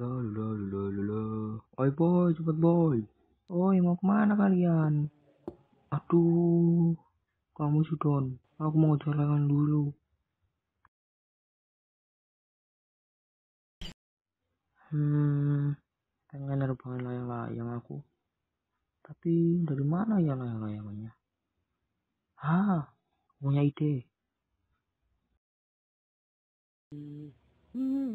Lalalala. Oi boy, cepet boy. Oi mau kemana kalian? Aduh, kamu sudon. Aku mau jalan dulu. Hmm, pengen nerbangin layang-layang aku. Tapi dari mana ya layang-layangnya? Ah, punya ide. Hmm.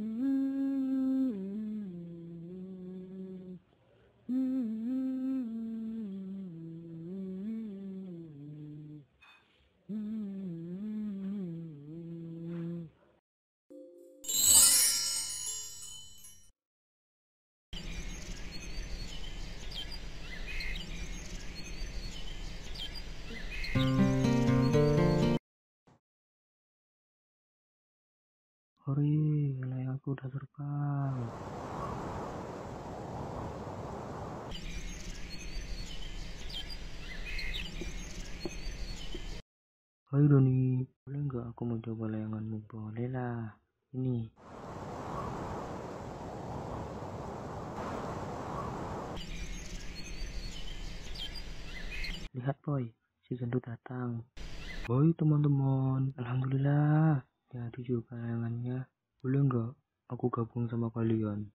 nilai aku udah terbang. Hai Doni, boleh nggak aku mau coba layanganmu? Boleh lah, ini. Lihat boy, si gendut datang. Boy teman-teman, alhamdulillah di jurusan boleh nggak aku gabung sama kalian